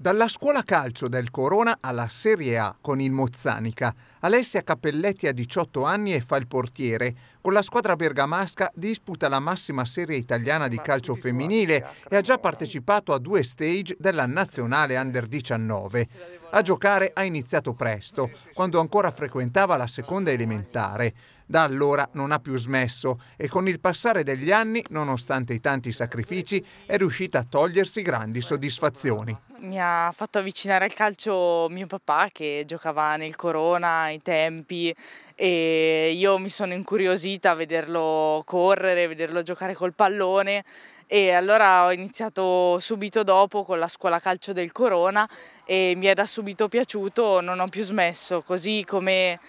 Dalla scuola calcio del Corona alla Serie A con il Mozzanica, Alessia Cappelletti ha 18 anni e fa il portiere. Con la squadra bergamasca disputa la massima serie italiana di calcio femminile e ha già partecipato a due stage della nazionale Under 19. A giocare ha iniziato presto, quando ancora frequentava la seconda elementare. Da allora non ha più smesso e con il passare degli anni, nonostante i tanti sacrifici, è riuscita a togliersi grandi soddisfazioni. Mi ha fatto avvicinare al calcio mio papà che giocava nel Corona ai tempi e io mi sono incuriosita a vederlo correre, a vederlo giocare col pallone e allora ho iniziato subito dopo con la scuola calcio del Corona e mi è da subito piaciuto, non ho più smesso, così come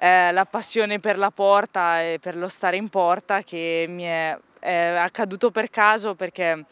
eh, la passione per la porta e per lo stare in porta che mi è, è accaduto per caso perché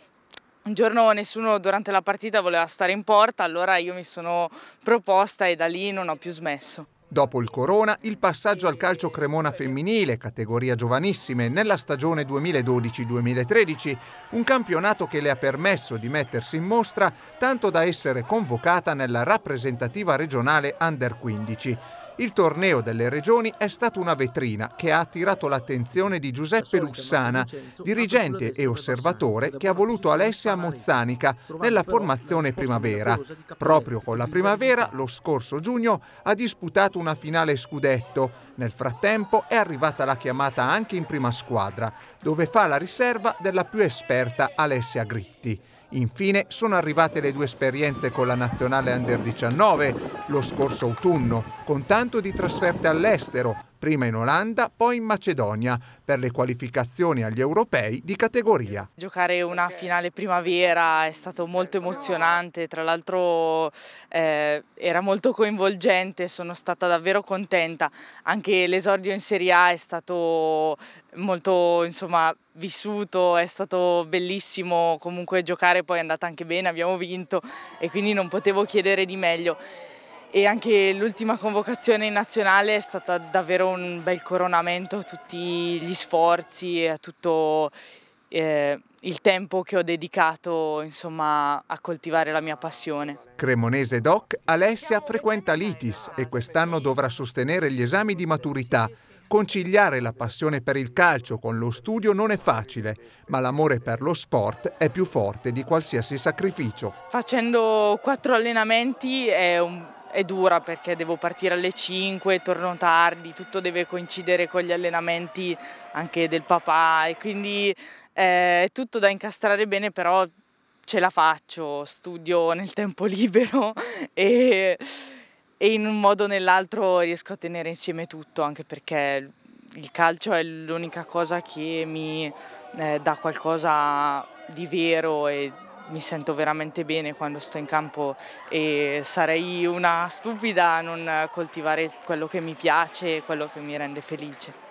un giorno nessuno durante la partita voleva stare in porta, allora io mi sono proposta e da lì non ho più smesso. Dopo il Corona, il passaggio al calcio Cremona femminile, categoria giovanissime, nella stagione 2012-2013, un campionato che le ha permesso di mettersi in mostra tanto da essere convocata nella rappresentativa regionale Under 15. Il torneo delle regioni è stato una vetrina che ha attirato l'attenzione di Giuseppe Lussana, dirigente e osservatore che ha voluto Alessia Mozzanica nella formazione primavera. Proprio con la primavera, lo scorso giugno, ha disputato una finale scudetto. Nel frattempo è arrivata la chiamata anche in prima squadra, dove fa la riserva della più esperta Alessia Gritti. Infine sono arrivate le due esperienze con la nazionale under 19 lo scorso autunno, con tanto di trasferte all'estero, prima in Olanda, poi in Macedonia, per le qualificazioni agli europei di categoria. Giocare una finale primavera è stato molto emozionante, tra l'altro eh, era molto coinvolgente, sono stata davvero contenta. Anche l'esordio in Serie A è stato molto insomma, vissuto, è stato bellissimo comunque giocare, poi è andata anche bene, abbiamo vinto e quindi non potevo chiedere di meglio e anche l'ultima convocazione in nazionale è stata davvero un bel coronamento a tutti gli sforzi e a tutto eh, il tempo che ho dedicato insomma, a coltivare la mia passione. Cremonese Doc, Alessia frequenta l'ITIS e quest'anno dovrà sostenere gli esami di maturità. Conciliare la passione per il calcio con lo studio non è facile, ma l'amore per lo sport è più forte di qualsiasi sacrificio. Facendo quattro allenamenti è un è dura perché devo partire alle 5, torno tardi, tutto deve coincidere con gli allenamenti anche del papà e quindi eh, è tutto da incastrare bene, però ce la faccio, studio nel tempo libero e, e in un modo o nell'altro riesco a tenere insieme tutto, anche perché il calcio è l'unica cosa che mi eh, dà qualcosa di vero e mi sento veramente bene quando sto in campo e sarei una stupida a non coltivare quello che mi piace e quello che mi rende felice.